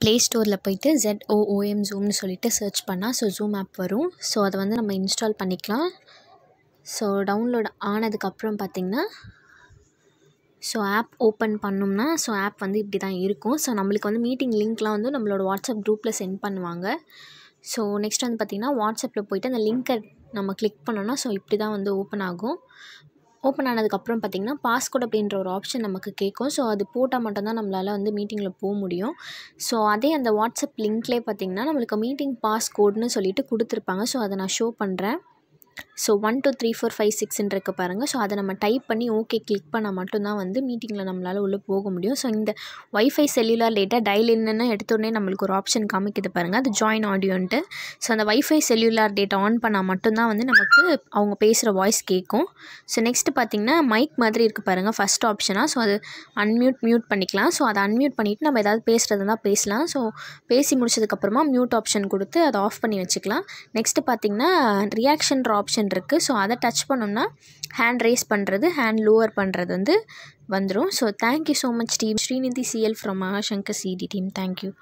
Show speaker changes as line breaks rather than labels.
play ஸ்டோரில் போயிட்டு ஜெட்ஓஓஎம் ஜூம்னு சொல்லிட்டு சர்ச் பண்ணால் ஸோ ஜூம் ஆப் வரும் ஸோ அதை வந்து நம்ம இன்ஸ்டால் பண்ணிக்கலாம் ஸோ டவுன்லோட் ஆனதுக்கப்புறம் பார்த்திங்கன்னா ஸோ ஆப் ஓப்பன் பண்ணோம்னா ஸோ ஆப் வந்து இப்படி தான் இருக்கும் ஸோ நம்மளுக்கு வந்து மீட்டிங் லிங்க்லாம் வந்து நம்மளோட வாட்ஸ்அப் குரூப்பில் சென்ட் பண்ணுவாங்க ஸோ நெக்ஸ்ட் வந்து பார்த்திங்கன்னா வாட்ஸ்அப்பில் போயிட்டு அந்த லிங்க்கை நம்ம கிளிக் பண்ணோன்னா ஸோ இப்படி தான் வந்து ஓப்பன் ஆகும் ஓப்பன் ஆனதுக்கப்புறம் பார்த்திங்கன்னா பாஸ்கோட் அப்படின்ற ஒரு ஆப்ஷன் நமக்கு கேட்கும் ஸோ அது போட்டால் மட்டும்தான் நம்மளால் வந்து மீட்டிங்கில் போக முடியும் ஸோ அதே அந்த வாட்ஸ்அப் லிங்க்லேயே பார்த்திங்கன்னா நம்மளுக்கு மீட்டிங் பாஸ்கோடுன்னு சொல்லிட்டு கொடுத்துருப்பாங்க ஸோ அதை நான் ஷோ பண்ணுறேன் so one two three four five சிக்ஸ்ன்னு இருக்குது பாருங்கள் ஸோ அதை நம்ம டைப் பண்ணி ஓகே கிளிக் பண்ணால் மட்டும்தான் வந்து மீட்டிங்கில் நம்மளால் உள்ளே போக முடியும் ஸோ இந்த ஒய்ஃபை செல்லுலார் டேட்டா டைல் என்னென்னு எடுத்தோடனே நம்மளுக்கு ஒரு ஆப்ஷன் காமிக்குது பாருங்கள் அது ஜாயின் ஆடியோன்ட்டு ஸோ அந்த ஒய்ஃபை செல்லுலார் டேட்டா ஆன் பண்ணால் மட்டும்தான் வந்து நமக்கு அவங்க பேசுகிற வாய்ஸ் கேட்கும் ஸோ நெக்ஸ்ட்டு பார்த்திங்கன்னா மைக் மாதிரி இருக்குது பாருங்கள் ஃபஸ்ட் ஆப்ஷனாக ஸோ அது அன்மியூட் மியூட் பண்ணிக்கலாம் ஸோ அதை அன்மியூட் பண்ணிவிட்டு நம்ம எதாவது பேசுகிறதுனா பேசலாம் ஸோ பேசி முடிச்சதுக்கப்புறமா மியூட் ஆப்ஷன் கொடுத்து அதை ஆஃப் பண்ணி வச்சுக்கலாம் நெக்ஸ்ட்டு பார்த்திங்கன்னா ரியாக்ஷன் ஆப்ஷன் ஆப்ஷன் இருக்குது ஸோ அதை டச் பண்ணோம்னா ஹேண்ட் ரேஸ் பண்ணுறது ஹேண்ட் லோவர் பண்ணுறது வந்து வந்துடும் so thank you so much team Srinidhi CL from Mahashankar CD team thank you